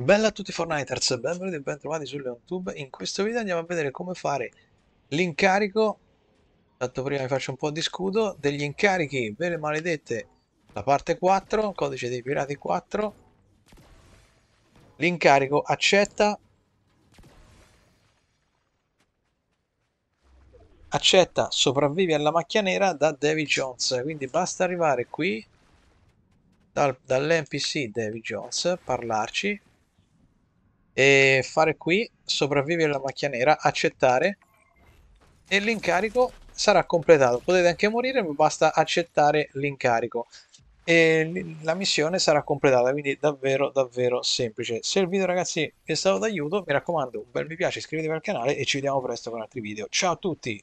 Bella a tutti Fortniters, benvenuti e bentrovati su LeonTube. In questo video andiamo a vedere come fare l'incarico, tanto prima vi faccio un po' di scudo, degli incarichi per le maledette, la parte 4, codice dei pirati 4, l'incarico accetta, accetta sopravvivi alla macchia nera da Davy Jones, quindi basta arrivare qui, dal, dall'NPC Davy Jones, parlarci, e fare qui sopravvivere la macchia nera accettare e l'incarico sarà completato potete anche morire ma basta accettare l'incarico e la missione sarà completata quindi davvero davvero semplice se il video ragazzi vi è stato d'aiuto mi raccomando un bel mi piace iscrivetevi al canale e ci vediamo presto con altri video ciao a tutti